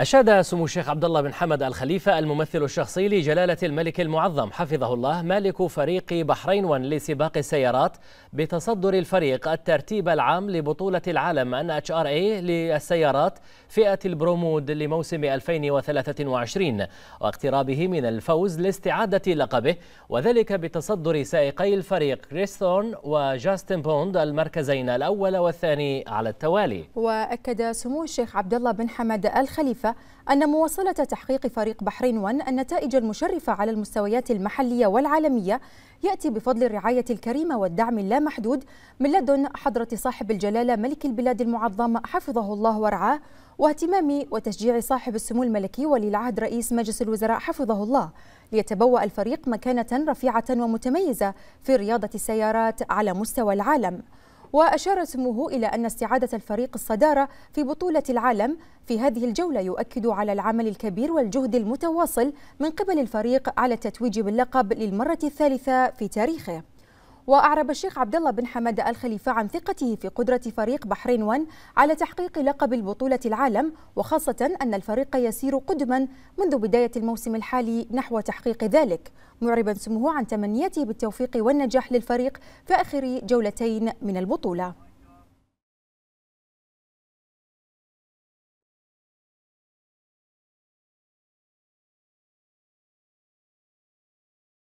أشاد سمو الشيخ عبد الله بن حمد الخليفة الممثل الشخصي لجلالة الملك المعظم حفظه الله مالك فريق بحرين ون لسباق السيارات بتصدر الفريق الترتيب العام لبطولة العالم ان اتش ار اي للسيارات فئة البرومود لموسم 2023 واقترابه من الفوز لاستعادة لقبه وذلك بتصدر سائقي الفريق كريس ثورن وجاستن بوند المركزين الأول والثاني على التوالي وأكد سمو الشيخ عبد الله بن حمد الخليفة أن مواصلة تحقيق فريق بحرين ون النتائج المشرفة على المستويات المحلية والعالمية يأتي بفضل الرعاية الكريمة والدعم اللامحدود من لدن حضرة صاحب الجلالة ملك البلاد المعظم حفظه الله ورعاه واهتمام وتشجيع صاحب السمو الملكي ولي العهد رئيس مجلس الوزراء حفظه الله ليتبوأ الفريق مكانة رفيعة ومتميزة في رياضة السيارات على مستوى العالم وأشار سموه إلى أن استعادة الفريق الصدارة في بطولة العالم في هذه الجولة يؤكد على العمل الكبير والجهد المتواصل من قبل الفريق على التتويج باللقب للمرة الثالثة في تاريخه وأعرب الشيخ عبد الله بن حمد الخليفة عن ثقته في قدرة فريق بحرين 1 على تحقيق لقب البطولة العالم وخاصة أن الفريق يسير قدما منذ بداية الموسم الحالي نحو تحقيق ذلك معربا سموه عن تمنياته بالتوفيق والنجاح للفريق في آخر جولتين من البطولة